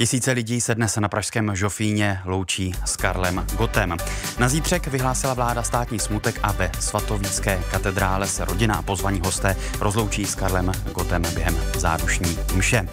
Tisíce lidí se dnes na pražském Žofíně loučí s Karlem Gotem. Na zítřek vyhlásila vláda státní smutek a ve svatovícké katedrále se rodina a pozvaní hosté rozloučí s Karlem Gotem během zádušní mše.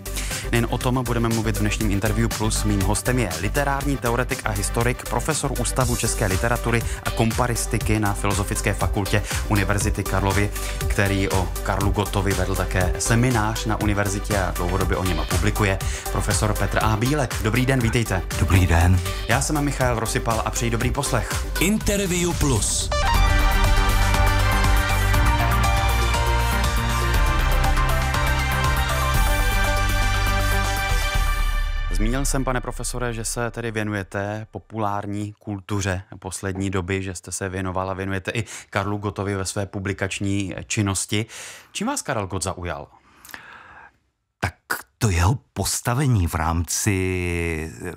Nejen o tom budeme mluvit v dnešním interview plus. Mým hostem je literární teoretik a historik, profesor Ústavu české literatury a komparistiky na Filozofické fakultě Univerzity Karlovy, který o Karlu Gotovi vedl také seminář na univerzitě a dlouhodobě o něm publikuje. Profesor Petr A. Bílek. Dobrý den, vítejte. Dobrý den. Já jsem Michal Rosypal a přeji dobrý poslech. Interview Plus. Zmínil jsem, pane profesore, že se tedy věnujete populární kultuře poslední doby, že jste se věnovala, věnujete i Karlu Gotovi ve své publikační činnosti. Čím vás Karel Gott zaujal? Tak to jeho postavení v rámci eh,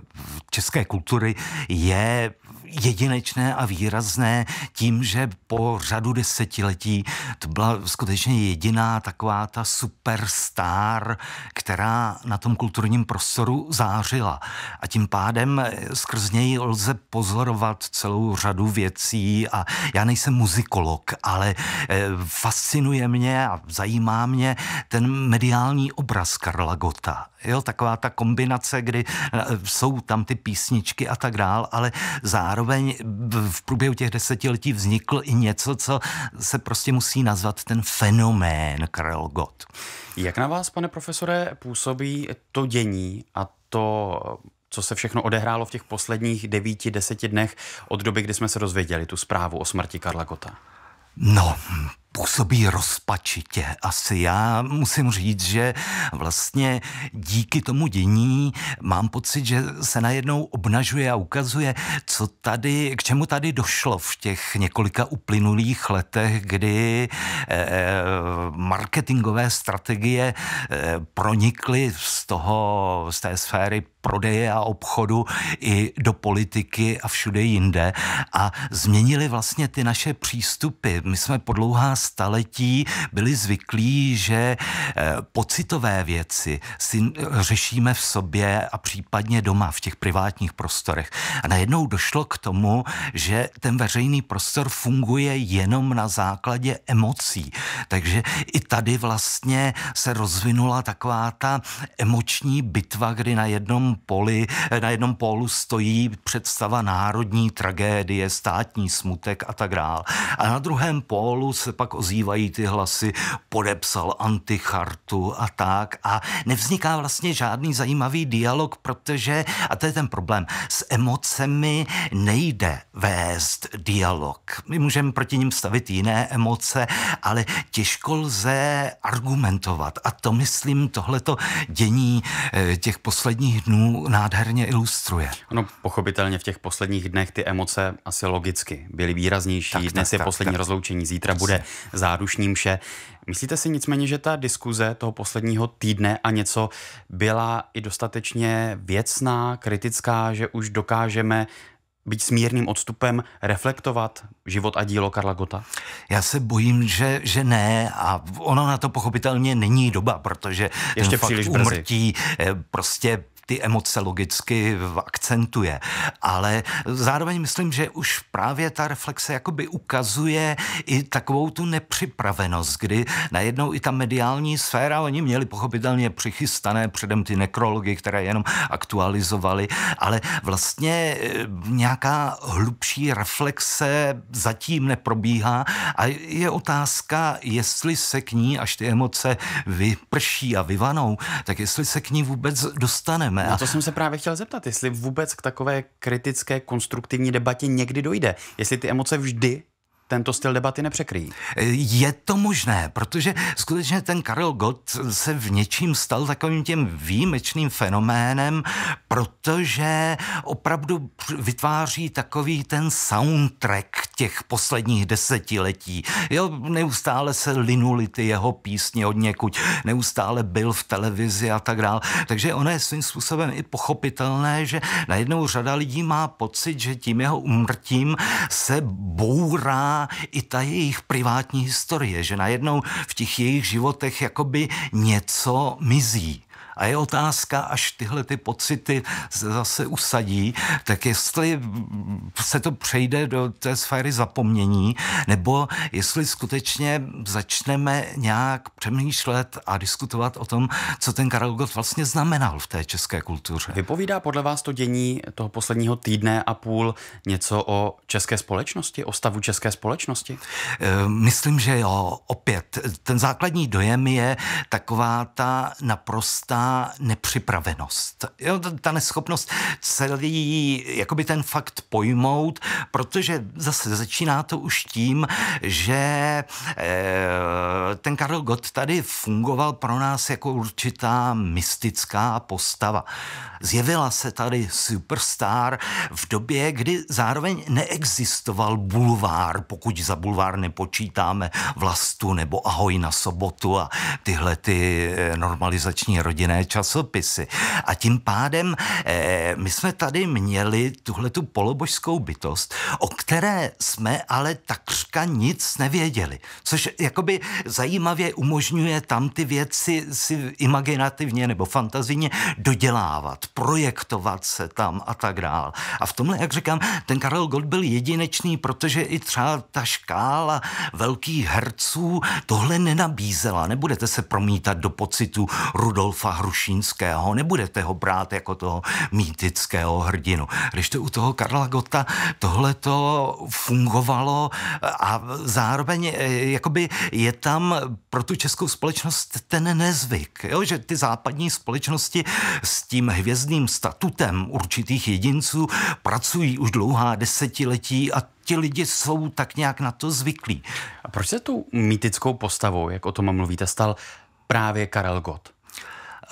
české kultury je jedinečné a výrazné tím, že po řadu desetiletí to byla skutečně jediná taková ta superstar, která na tom kulturním prostoru zářila. A tím pádem eh, skrz něj lze pozorovat celou řadu věcí a já nejsem muzikolog, ale eh, fascinuje mě a zajímá mě ten mediální obraz Karla Gota jo, taková ta kombinace, kdy eh, jsou tam ty písničky a tak dál, ale zároveň v průběhu těch desetiletí vzniklo i něco, co se prostě musí nazvat ten fenomén Karel Gott. Jak na vás, pane profesore, působí to dění a to co se všechno odehrálo v těch posledních devíti, deseti dnech od doby, kdy jsme se dozvěděli tu zprávu o smrti Karla Gota? No, působí rozpačitě asi. Já musím říct, že vlastně díky tomu dění mám pocit, že se najednou obnažuje a ukazuje, co tady, k čemu tady došlo v těch několika uplynulých letech, kdy eh, eh marketingové strategie eh, pronikly z toho, z té sféry prodeje a obchodu i do politiky a všude jinde a změnili vlastně ty naše přístupy. My jsme podlouhá staletí byli zvyklí, že eh, pocitové věci si eh, řešíme v sobě a případně doma v těch privátních prostorech. A najednou došlo k tomu, že ten veřejný prostor funguje jenom na základě emocí. Takže i tady vlastně se rozvinula taková ta emoční bitva, kdy na jednom poli, eh, na jednom polu stojí představa národní tragédie, státní smutek a tak dále. A na druhém pólu se pak pak ozývají ty hlasy, podepsal antichartu a tak. A nevzniká vlastně žádný zajímavý dialog, protože, a to je ten problém, s emocemi nejde vést dialog. My můžeme proti ním stavit jiné emoce, ale těžko lze argumentovat. A to, myslím, tohleto dění eh, těch posledních dnů nádherně ilustruje. Ano, pochopitelně v těch posledních dnech ty emoce asi logicky byly výraznější. Tak, Dnes tak, je tak, poslední tak. rozloučení, zítra bude záruční mše. Myslíte si nicméně, že ta diskuze toho posledního týdne a něco byla i dostatečně věcná, kritická, že už dokážeme být smírným odstupem reflektovat život a dílo Karla Gota? Já se bojím, že, že ne a ono na to pochopitelně není doba, protože Ještě ten fakt umrtí brzy. Eh, prostě ty emoce logicky akcentuje. Ale zároveň myslím, že už právě ta reflexe jakoby ukazuje i takovou tu nepřipravenost, kdy najednou i ta mediální sféra, oni měli pochopitelně přichystané předem ty nekrology, které jenom aktualizovali, ale vlastně eh, nějaká hlubší reflexe zatím neprobíhá a je otázka, jestli se k ní, až ty emoce vyprší a vyvanou, tak jestli se k ní vůbec dostaneme máme. A... to jsem se právě chtěl zeptat, jestli vůbec k takové kritické konstruktivní debatě někdy dojde. Jestli ty emoce vždy tento styl debaty nepřekryjí. Je to možné, protože skutečně ten Karel Gott se v něčím stal takovým tím výjimečným fenoménem, protože opravdu vytváří takový ten soundtrack těch posledních desetiletí. Jo, neustále se linuly ty jeho písně od někud, neustále byl v televizi a tak dále. Takže ono je svým způsobem i pochopitelné, že najednou řada lidí má pocit, že tím jeho umrtím se bourá i ta jejich privátní historie, že najednou v těch jejich životech jakoby něco mizí. A je otázka, až tyhle ty pocity zase usadí, tak jestli se to přejde do té sféry zapomnění, nebo jestli skutečně začneme nějak přemýšlet a diskutovat o tom, co ten Karel Gott vlastně znamenal v té české kultuře. Vypovídá podle vás to dění toho posledního týdne a půl něco o české společnosti, o stavu české společnosti? Eh, myslím, že jo. Opět, ten základní dojem je taková ta naprostá nepřipravenost, jo, ta neschopnost celý jakoby ten fakt pojmout, protože zase začíná to už tím, že e, ten Karel Gott tady fungoval pro nás jako určitá mystická postava. Zjevila se tady superstar v době, kdy zároveň neexistoval bulvár, pokud za bulvár nepočítáme vlastu nebo ahoj na sobotu a tyhle ty eh, normalizační rodinné časopisy. A tím pádem eh, my jsme tady měli tuhle tu polobožskou bytost, o které jsme ale takřka nic nevěděli. Což jakoby zajímavě umožňuje tam ty věci si imaginativně nebo fantazijně dodělávat, projektovat se tam a tak dál. A v tomhle, jak říkám, ten Karel Gott byl jedinečný, protože i třeba ta škála velkých herců tohle nenabízela. Nebudete se promítat do pocitu Rudolfa Hrušínského, nebudete ho brát jako toho mýtického hrdinu. Když to u toho Karla Gotta tohle to fungovalo a zároveň e, jakoby je tam pro tu českou společnost ten nezvyk, jo? že ty západní společnosti s tím hvězdným statutem určitých jedinců pracují už dlouhá desetiletí a ti lidi jsou tak nějak na to zvyklí. A proč se tu mýtickou postavou, jak o tom mluvíte, stal právě Karel Gott?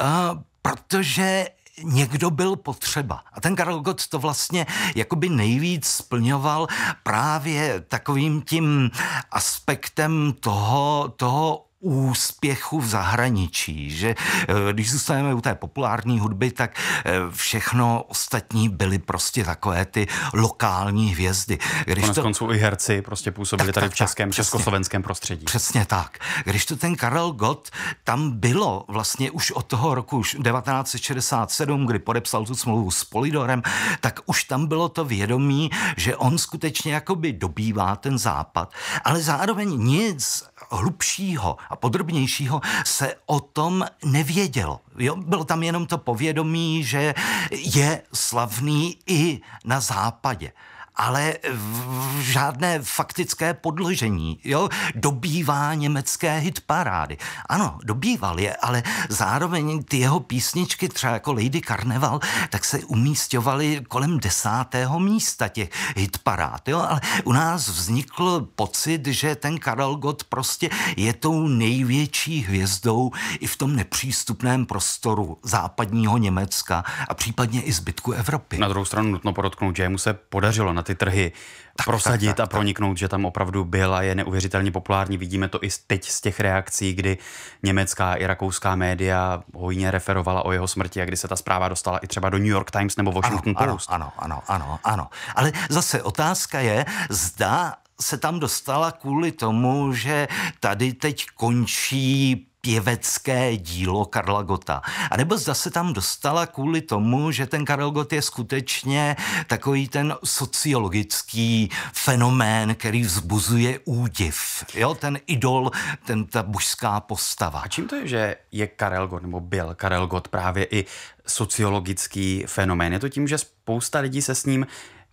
uh, protože někdo byl potřeba. A ten Karel Gott to vlastně jakoby nejvíc splňoval právě takovým tím aspektem toho, toho úspěchu v zahraničí, že eh, když zůstaneme u té populární hudby, tak eh, všechno ostatní byly prostě takové ty lokální hvězdy. Když Konec to... konců i herci prostě působili tak, tady tak, v českém, tak, československém prostředí. Přesně tak. Když to ten Karel Gott tam bylo vlastně už od toho roku 1967, kdy podepsal tu smlouvu s Polidorem, tak už tam bylo to vědomí, že on skutečně jakoby dobývá ten západ, ale zároveň nic hlubšího a podrobnějšího se o tom nevědělo. Jo, bylo tam jenom to povědomí, že je slavný i na západě ale v žádné faktické podložení. Jo? Dobývá německé hitparády. Ano, dobýval je, ale zároveň ty jeho písničky, třeba jako Lady Carneval, tak se umístěvaly kolem desátého místa těch hitparád. Jo? Ale u nás vznikl pocit, že ten Karel Gott prostě je tou největší hvězdou i v tom nepřístupném prostoru západního Německa a případně i zbytku Evropy. Na druhou stranu nutno podotknout, že mu se podařilo na ty trhy tak, prosadit tak, tak, a proniknout, tak. že tam opravdu byla, je neuvěřitelně populární. Vidíme to i teď z těch reakcí, kdy německá i rakouská média hojně referovala o jeho smrti a kdy se ta zpráva dostala i třeba do New York Times nebo Washington ano, Post. Ano, ano, ano, ano, ano. Ale zase otázka je, zda se tam dostala kvůli tomu, že tady teď končí pěvecké dílo Karla Gota. A nebo zda se tam dostala kvůli tomu, že ten Karel Gott je skutečně takový ten sociologický fenomén, který vzbuzuje údiv. Jo, ten idol, ten, ta božská postava. A čím to je, že je Karel Gott, nebo byl Karel Gott právě i sociologický fenomén? Je to tím, že spousta lidí se s ním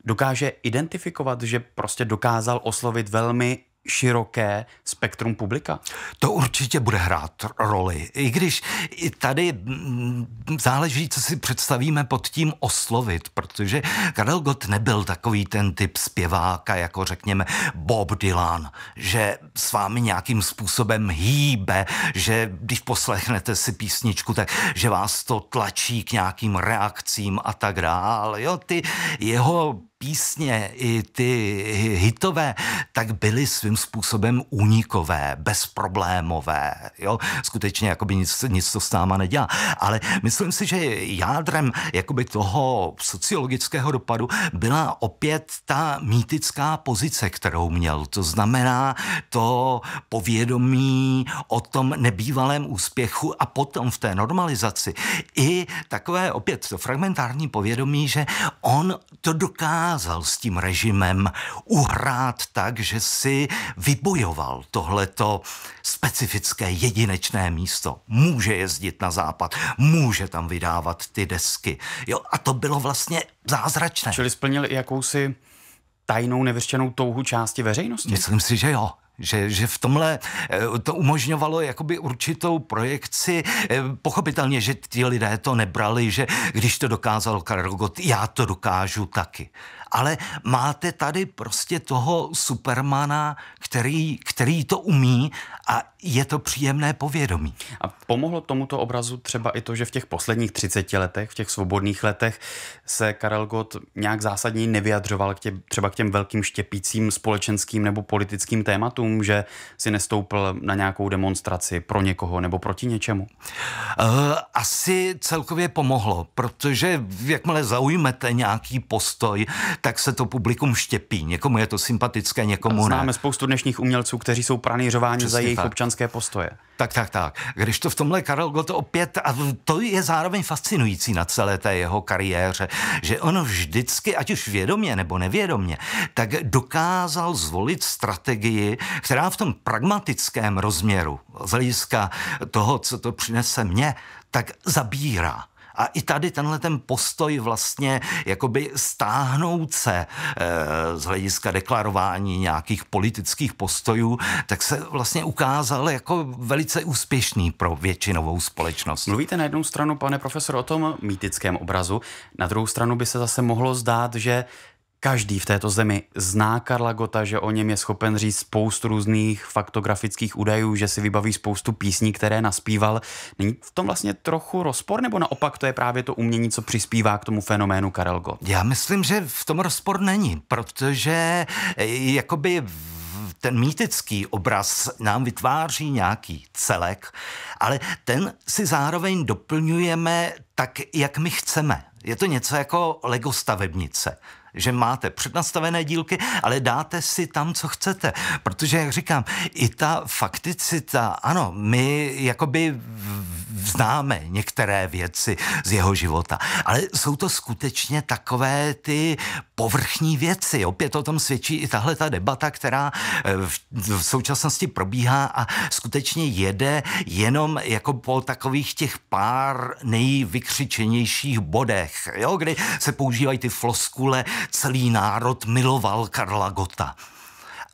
dokáže identifikovat, že prostě dokázal oslovit velmi široké spektrum publika? To určitě bude hrát roli. I když i tady záleží, co si představíme pod tím oslovit, protože Karel Gott nebyl takový ten typ zpěváka, jako řekněme Bob Dylan, že s vámi nějakým způsobem hýbe, že když poslechnete si písničku, tak že vás to tlačí k nějakým reakcím a tak dále. Jo, ty jeho písně, i ty hitové, tak byly svým způsobem únikové, bezproblémové. Jo? Skutečně jakoby nic, nic to s náma nedělá. Ale myslím si, že jádrem jakoby toho sociologického dopadu byla opět ta mýtická pozice, kterou měl. To znamená to povědomí o tom nebývalém úspěchu a potom v té normalizaci i takové opět to fragmentární povědomí, že on to dokáže dokázal s tím režimem uhrát tak, že si vybojoval tohleto specifické jedinečné místo. Může jezdit na západ, může tam vydávat ty desky. Jo, a to bylo vlastně zázračné. Čili splnil jakousi tajnou nevyřčenou touhu části veřejnosti? Myslím si, že jo že, že v tomhle eh, to umožňovalo jakoby určitou projekci. Eh, pochopitelně, že ti lidé to nebrali, že když to dokázal Karel Gott, já to dokážu taky ale máte tady prostě toho supermana, který, který to umí a je to příjemné povědomí. A pomohlo tomuto obrazu třeba i to, že v těch posledních 30 letech, v těch svobodných letech, se Karel Gott nějak zásadně nevyjadřoval k tě, třeba k těm velkým štěpícím společenským nebo politickým tématům, že si nestoupil na nějakou demonstraci pro někoho nebo proti něčemu? Eh, asi celkově pomohlo, protože jakmile zaujmete nějaký postoj, tak se to publikum štěpí. Někomu je to sympatické, někomu Známe ne. Známe spoustu dnešních umělců, kteří jsou pranířováni Přesně za jejich občanské občanské postoje. Tak, tak, tak. Když to v tomhle Karel Gott opět, a to je zároveň fascinující na celé té jeho kariéře, že on vždycky, ať už vědomě nebo nevědomě, tak dokázal zvolit strategii, která v tom pragmatickém rozměru, z hlediska toho, co to přinese mně, tak zabírá a i tady tenhle ten postoj vlastně jakoby stáhnout se eh, z hlediska deklarování nějakých politických postojů, tak se vlastně ukázal jako velice úspěšný pro většinovou společnost. Mluvíte na jednu stranu, pane profesor, o tom mýtickém obrazu, na druhou stranu by se zase mohlo zdát, že Každý v této zemi zná Karla Gota, že o něm je schopen říct spoustu různých faktografických údajů, že si vybaví spoustu písní, které naspíval. Není v tom vlastně trochu rozpor, nebo naopak to je právě to umění, co přispívá k tomu fenoménu Karel Gott? Já myslím, že v tom rozpor není, protože eh, jakoby ten mýtický obraz nám vytváří nějaký celek, ale ten si zároveň doplňujeme tak, jak my chceme. Je to něco jako Lego stavebnice že máte přednastavené dílky, ale dáte si tam, co chcete. Protože, jak říkám, i ta fakticita, ano, my jakoby v známe některé věci z jeho života, ale jsou to skutečně takové ty povrchní věci. Opět o tom svědčí i tahle ta debata, která eh, v, současnosti probíhá a skutečně jede jenom jako po takových těch pár nejvykřičenějších bodech, jo, kdy se používají ty floskule celý národ miloval Karla Gota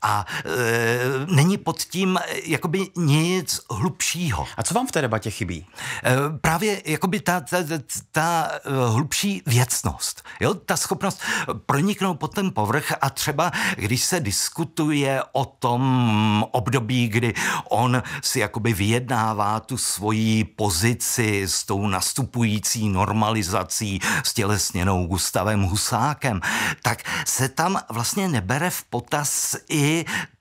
a e, není pod tím e, jakoby nic hlubšího. A co vám v té debatě chybí? E, právě jakoby ta, ta, ta, ta e, hlubší věcnost, jo? ta schopnost proniknout pod ten povrch a třeba, když se diskutuje o tom období, kdy on si jakoby vyjednává tu svoji pozici s tou nastupující normalizací tělesněnou Gustavem Husákem, tak se tam vlastně nebere v potaz i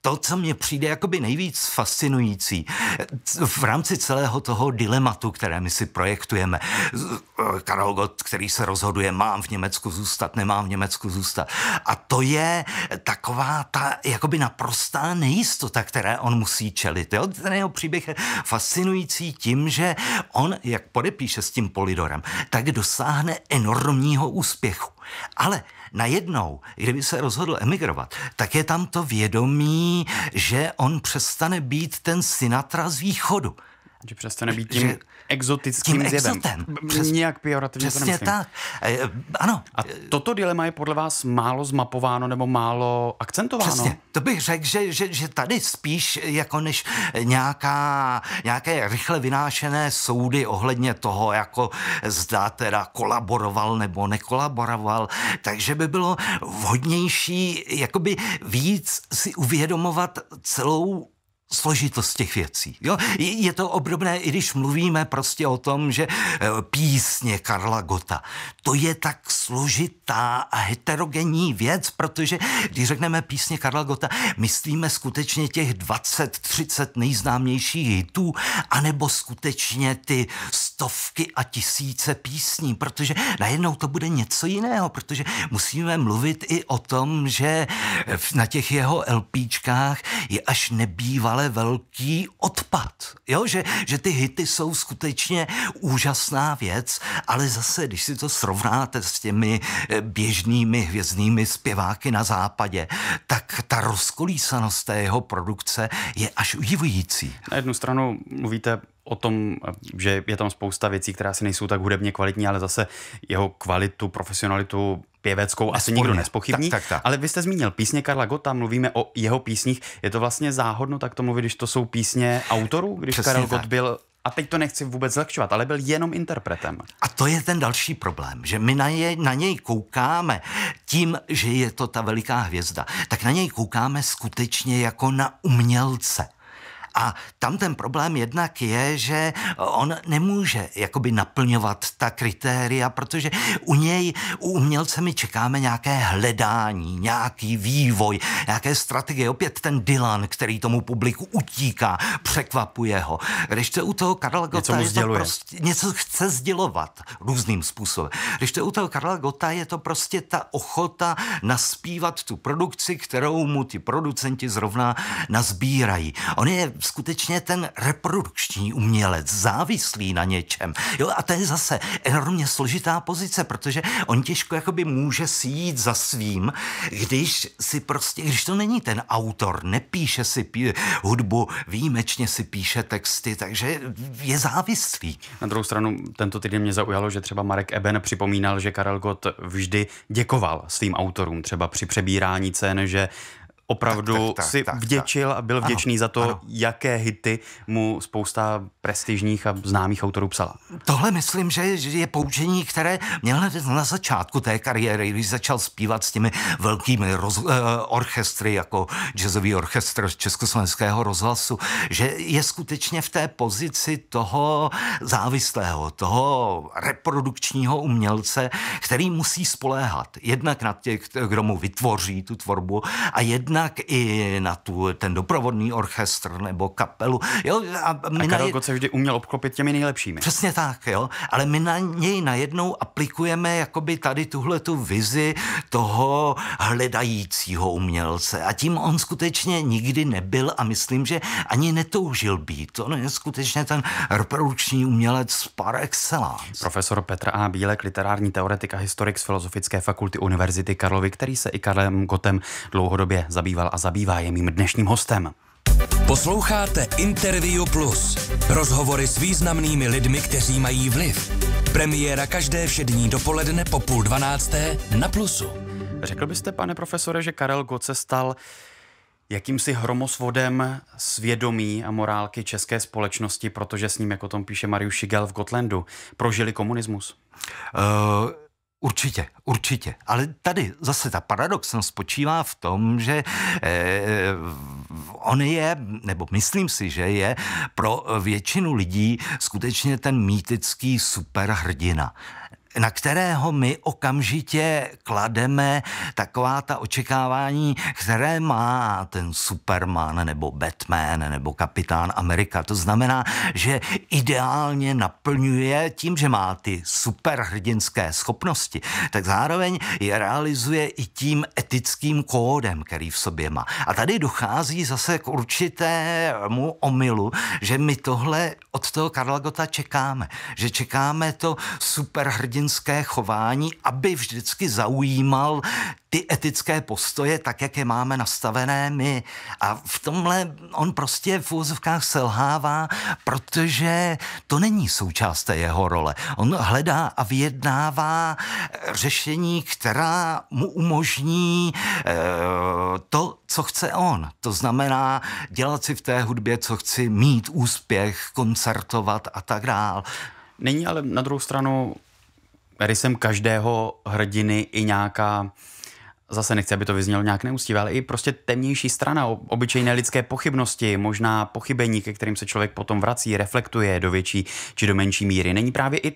to, co mě přijde jakoby nejvíc fascinující v rámci celého toho dilematu, které my si projektujeme. Eh, Karol Gott, který se rozhoduje, mám v Německu zůstat, nemám v Německu zůstat. A to je taková ta jakoby naprostá nejistota, které on musí čelit. Jo? Ten jeho příběh je fascinující tím, že on, jak podepíše s tím Polidorem, tak dosáhne enormního úspěchu. Ale najednou, kdyby se rozhodl emigrovat, tak je tam to vědomí, že on přestane být ten Sinatra z východu že přestane být tím že, exotickým tím zjevem. Exotem. Přes, Nějak pejorativně přesně to nemyslím. tak. E, ano. A toto dilema je podle vás málo zmapováno nebo málo akcentováno? Přesně. To bych řekl, že, že, že tady spíš jako než nějaká, nějaké rychle vynášené soudy ohledně toho, jako zda teda kolaboroval nebo nekolaboroval, takže by bylo vhodnější jakoby víc si uvědomovat celou složitost těch věcí. Jo? Je to obdobné, i když mluvíme prostě o tom, že eh, písně Karla Gota, to je tak složitá a heterogenní věc, protože když řekneme písně Karla Gota, myslíme skutečně těch 20-30 nejznámějších hitů, anebo skutečně ty stovky a tisíce písní, protože najednou to bude něco jiného, protože musíme mluvit i o tom, že na těch jeho LPčkách je až nebývale velký odpad. Jo, že, že ty hity jsou skutečně úžasná věc, ale zase, když si to srovnáte s těmi eh, běžnými hvězdnými zpěváky na západě, tak ta rozkolísanost té jeho produkce je až udivující. Na jednu stranu mluvíte o tom, že je tam spousta věcí, které asi nejsou tak hudebně kvalitní, ale zase jeho kvalitu, profesionalitu pěveckou asi nikdo nespochybní. Tak, tak, tak. Ale vy jste zmínil písně Karla Gota, mluvíme o jeho písních. Je to vlastně záhodno tak to mluvit, když to jsou písně autorů, když Přesně Karel tak. Gott byl a teď to nechci vůbec zlehčovat, ale byl jenom interpretem. A to je ten další problém, že my na, je, na něj koukáme tím, že je to ta veliká hvězda, tak na něj koukáme skutečně jako na umělce. A tam ten problém jednak je, že on nemůže jakoby naplňovat ta kritéria, protože u něj, u umělce my čekáme nějaké hledání, nějaký vývoj, nějaké strategie. Opět ten Dylan, který tomu publiku utíká, překvapuje ho. Když to u toho Karla Gota něco, je to prostě, něco chce sdělovat různým způsobem. Když to u toho Karla Gota je to prostě ta ochota naspívat tu produkci, kterou mu ti producenti zrovna nazbírají. On je skutečně ten reprodukční umělec závislý na něčem. Jo, a to je zase enormně složitá pozice, protože on těžko jakoby může si jít za svým, když si prostě, když to není ten autor, nepíše si pí, hudbu, výjimečně si píše texty, takže je závislý. Na druhou stranu, tento týden mě zaujalo, že třeba Marek Eben připomínal, že Karel Gott vždy děkoval svým autorům, třeba při přebírání cen, že opravdu tak, tak, si tak, vděčil tak. a byl vděčný ano, za to, ano. jaké hity mu spousta prestižních a známých autorů psala. Tohle myslím, že je poučení, které měl na začátku té kariéry, když začal zpívat s těmi velkými roz, uh, orchestry, jako jazzový orchestr Československého rozhlasu, že je skutečně v té pozici toho závislého, toho reprodukčního umělce, který musí spoléhat jednak na těch, kdo mu vytvoří tu tvorbu a jednak jinak i na tu, ten doprovodný orchestr nebo kapelu. Jo? A, my a Karel na... Gott se vždy uměl obklopit těmi nejlepšími. Přesně tak, jo. Ale my na něj najednou aplikujeme jakoby tady tuhle tu vizi toho hledajícího umělce. A tím on skutečně nikdy nebyl a myslím, že ani netoužil být. On je skutečně ten reproduční umělec par excellence. Profesor Petr A. Bílek, literární teoretik a historik z Filozofické fakulty Univerzity Karlovy, který se i Karlem Gotem dlouhodobě zabývá zabýval a zabývá je mým dnešním hostem. Posloucháte Interview Plus. Rozhovory s významnými lidmi, kteří mají vliv. Premiéra každé všední dopoledne po půl dvanácté na Plusu. Řekl byste, pane profesore, že Karel Gott se stal jakýmsi hromosvodem svědomí a morálky české společnosti, protože s ním, jako o tom píše Marius Šigel v Gotlandu, prožili komunismus? Uh... Určitě, určitě. Ale tady zase ta paradoxnost spočívá v tom, že eh, on je, nebo myslím si, že je pro většinu lidí skutečně ten mýtický superhrdina na kterého my okamžitě klademe taková ta očekávání, které má ten Superman nebo Batman nebo Kapitán Amerika. To znamená, že ideálně naplňuje tím, že má ty superhrdinské schopnosti, tak zároveň je realizuje i tím etickým kódem, který v sobě má. A tady dochází zase k určitému omylu, že my tohle od toho Karla Gota čekáme. Že čekáme to superhrdinské hrdinské chování, aby vždycky zaujímal ty etické postoje, tak jak je máme nastavené my. A v tomhle on prostě v úzovkách selhává, protože to není součást té jeho role. On hledá a vyjednává řešení, která mu umožní e, to, co chce on. To znamená dělat si v té hudbě, co chci, mít úspěch, koncertovat a tak dál. Není ale na druhou stranu rysem každého hrdiny i nějaká zase nechci, aby to vyznělo nějak neústivě, ale i prostě temnější strana, obyčejné lidské pochybnosti, možná pochybení, ke kterým se člověk potom vrací, reflektuje do větší či do menší míry. Není právě i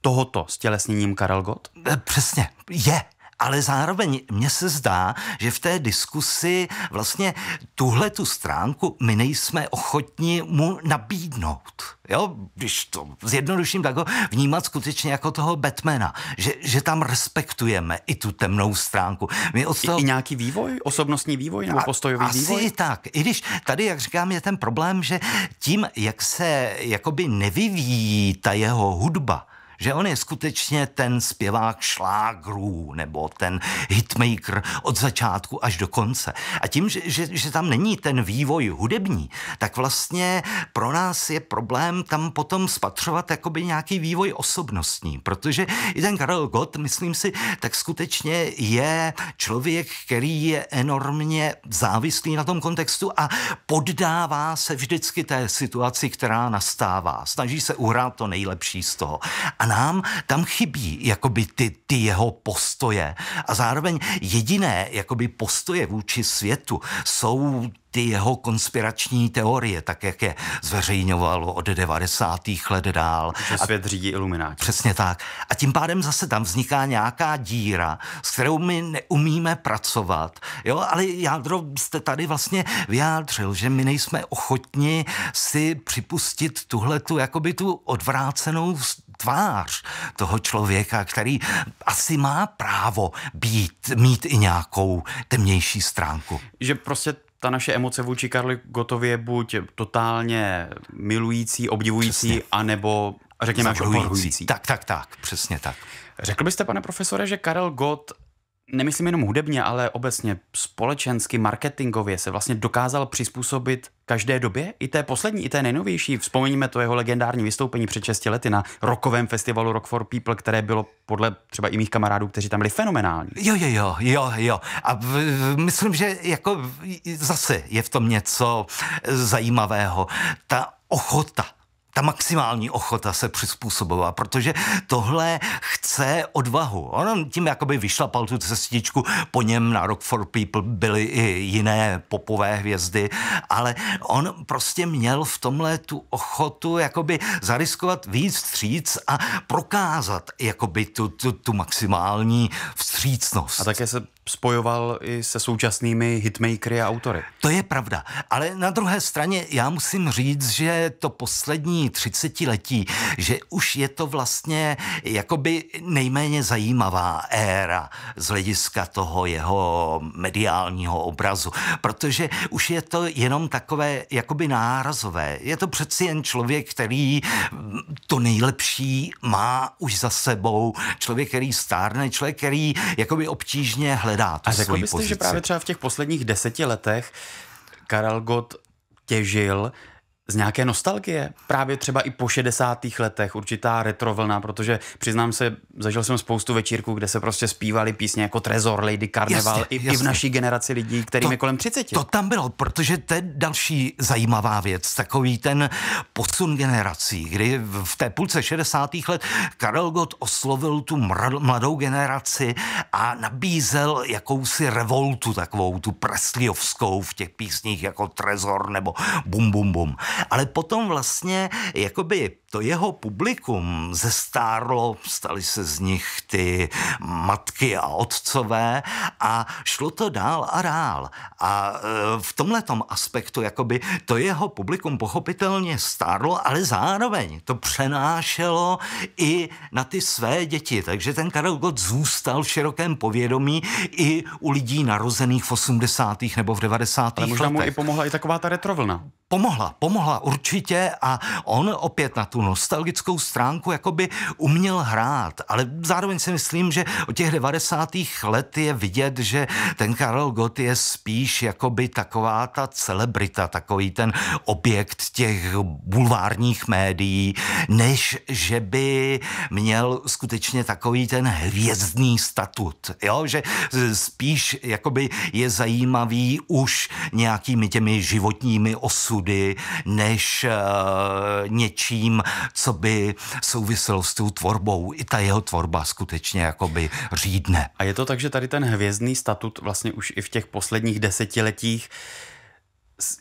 tohoto stělesněním Karel Gott? E, přesně, je ale zároveň mně se zdá, že v té diskusi vlastně tuhle tu stránku my nejsme ochotni mu nabídnout. Jo, když to zjednoduším, tak ho vnímat skutečně jako toho Batmana, že, že tam respektujeme i tu temnou stránku. My od toho... I, I nějaký vývoj, osobnostní vývoj nebo postojový asi vývoj? Asi tak. I když tady, jak říkám, je ten problém, že tím, jak se jakoby nevyvíjí ta jeho hudba, že on je skutečně ten zpěvák šlágrů nebo ten hitmaker od začátku až do konce. A tím, že, že, že tam není ten vývoj hudební, tak vlastně pro nás je problém tam potom spatřovat jakoby nějaký vývoj osobnostní, protože i ten Karel Gott, myslím si, tak skutečně je člověk, který je enormně závislý na tom kontextu a poddává se vždycky té situaci, která nastává. Snaží se uhrát to nejlepší z toho. A nám tam chybí jakoby ty, ty jeho postoje. A zároveň jediné jakoby postoje vůči světu jsou ty jeho konspirační teorie, tak jak je zveřejňoval od 90. let dál. Že svět řídí ilumináti. Přesně tak. A tím pádem zase tam vzniká nějaká díra, s kterou my neumíme pracovat. Jo, ale jádro jste tady vlastně vyjádřil, že my nejsme ochotni si připustit tuhle tu jakoby tu odvrácenou tvář toho člověka, který asi má právo být, mít i nějakou temnější stránku. Že prostě ta naše emoce vůči Karli Gotově je buď totálně milující, obdivující, Přesně. anebo řekněme až Tak, tak, tak, přesně tak. Řekl byste, pane profesore, že Karel Gott nemyslím jenom hudebně, ale obecně společensky, marketingově se vlastně dokázal přizpůsobit každé době, i té poslední, i té nejnovější. Vzpomeníme to jeho legendární vystoupení před 6 lety na rokovém festivalu Rock for People, které bylo podle třeba i mých kamarádů, kteří tam byli fenomenální. Jo, jo, jo, jo, jo. A v, v, myslím, že jako zase je v tom něco zajímavého. Ta ochota ta maximální ochota se přizpůsobovat, protože tohle chce odvahu. On tím jakoby vyšlapal tu cestičku, po něm na Rock for People byly i jiné popové hvězdy, ale on prostě měl v tomhle tu ochotu jakoby zariskovat víc vstříc a prokázat jakoby tu, tu, tu maximální vstřícnost. A také se spojoval i se současnými hitmakery a autory. To je pravda, ale na druhé straně já musím říct, že to poslední třicetiletí, že už je to vlastně jakoby nejméně zajímavá éra z hlediska toho jeho mediálního obrazu, protože už je to jenom takové jakoby nárazové. Je to přeci jen člověk, který to nejlepší má už za sebou, člověk, který stárne, člověk, který jakoby obtížně hledá hledá tu A řekl byste, pozici. že právě třeba v těch posledních deseti letech Karel Gott těžil z nějaké nostalgie, právě třeba i po 60. letech, určitá retrovlna, protože přiznám se, zažil jsem spoustu večírků, kde se prostě zpívaly písně jako Trezor, Lady Carnival, jasně, i, jasně. i v naší generaci lidí, kterým to, je kolem 30. To tam bylo, protože to je další zajímavá věc, takový ten posun generací, kdy v té půlce 60. let Karel Gott oslovil tu mladou generaci a nabízel jakousi revoltu takovou, tu presliovskou v těch písních jako Trezor nebo Bum Bum Bum ale potom vlastně jakoby to jeho publikum zestárlo, stali se z nich ty matky a otcové a šlo to dál a dál. A e, v tomhletom aspektu jakoby to jeho publikum pochopitelně stárlo, ale zároveň to přenášelo i na ty své děti. Takže ten Karel Gott zůstal v širokém povědomí i u lidí narozených v 80. nebo v 90. Ale možná mu i pomohla i taková ta retrovlna. Pomohla, pomohla určitě a on opět na tu tu nostalgickou stránku jakoby uměl hrát, ale zároveň si myslím, že od těch 90. let je vidět, že ten Karel Gott je spíš jakoby taková ta celebrita, takový ten objekt těch bulvárních médií, než že by měl skutečně takový ten hvězdný statut, jo? že spíš jakoby je zajímavý už nějakými těmi životními osudy, než uh, něčím, co by souviselo s tou tvorbou. I ta jeho tvorba skutečně jakoby řídne. A je to tak, že tady ten hvězdný statut vlastně už i v těch posledních desetiletích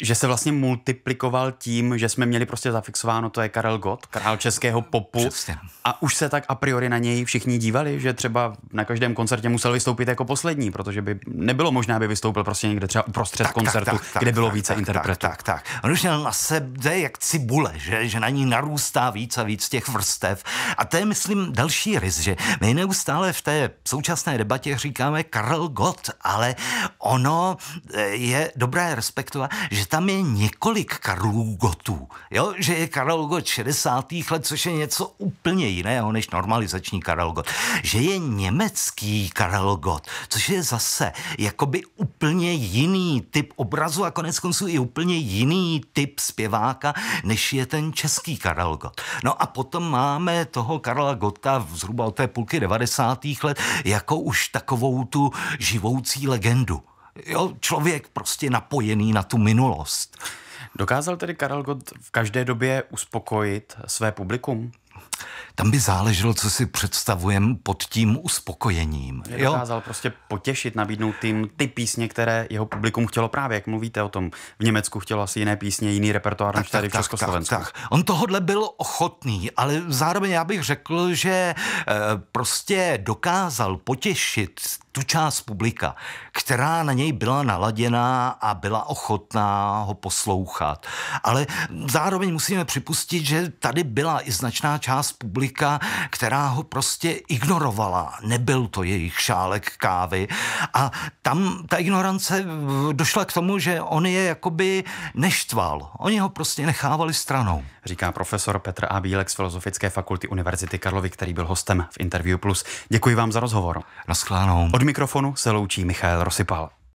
že se vlastně multiplikoval tím, že jsme měli prostě zafixováno, to je Karel Gott, král českého popu. Přesně. A už se tak a priori na něj všichni dívali, že třeba na každém koncertě musel vystoupit jako poslední, protože by nebylo možné, aby vystoupil prostě někde třeba uprostřed tak, koncertu, tak, tak, kde tak, bylo tak, více tak, interpretů. Tak, tak, tak. On už měl na sebe jak cibule, že, že na ní narůstá víc a víc těch vrstev. A to je, myslím, další rys, že my neustále v té současné debatě říkáme Karel Gott, ale ono eh, je dobré respektovat, že tam je několik Karlů Gotů. Jo? Že je Karel Gott 60. let, což je něco úplně jiného než normalizační Karel Gott. Že je německý Karel Gott, což je zase jakoby úplně jiný typ obrazu a konec konců i úplně jiný typ zpěváka, než je ten český Karel Gott. No a potom máme toho Karla Gotta zhruba od té půlky 90. let jako už takovou tu živoucí legendu. Jo, člověk prostě napojený na tu minulost. Dokázal tedy Karel Gott v každé době uspokojit své publikum? tam by záleželo, co si představujeme pod tím uspokojením. Dokázal jo? Dokázal prostě potěšit, nabídnout tým ty písně, které jeho publikum chtělo právě, jak mluvíte o tom. V Německu chtělo asi jiné písně, jiný repertoár než tady v Československu. Tak, tak, tak. On tohodle byl ochotný, ale zároveň já bych řekl, že e, prostě dokázal potěšit tu část publika, která na něj byla naladěná a byla ochotná ho poslouchat. Ale zároveň musíme připustit, že tady byla i značná část část publika, která ho prostě ignorovala. Nebyl to jejich šálek kávy. A tam ta ignorance došla k tomu, že on je jakoby neštval. Oni ho prostě nechávali stranou. Říká profesor Petr A. Bílek z Filozofické fakulty Univerzity Karlovy, který byl hostem v Interview Plus. Děkuji vám za rozhovor. Naschledanou. Od mikrofonu se loučí Michal Rosypal.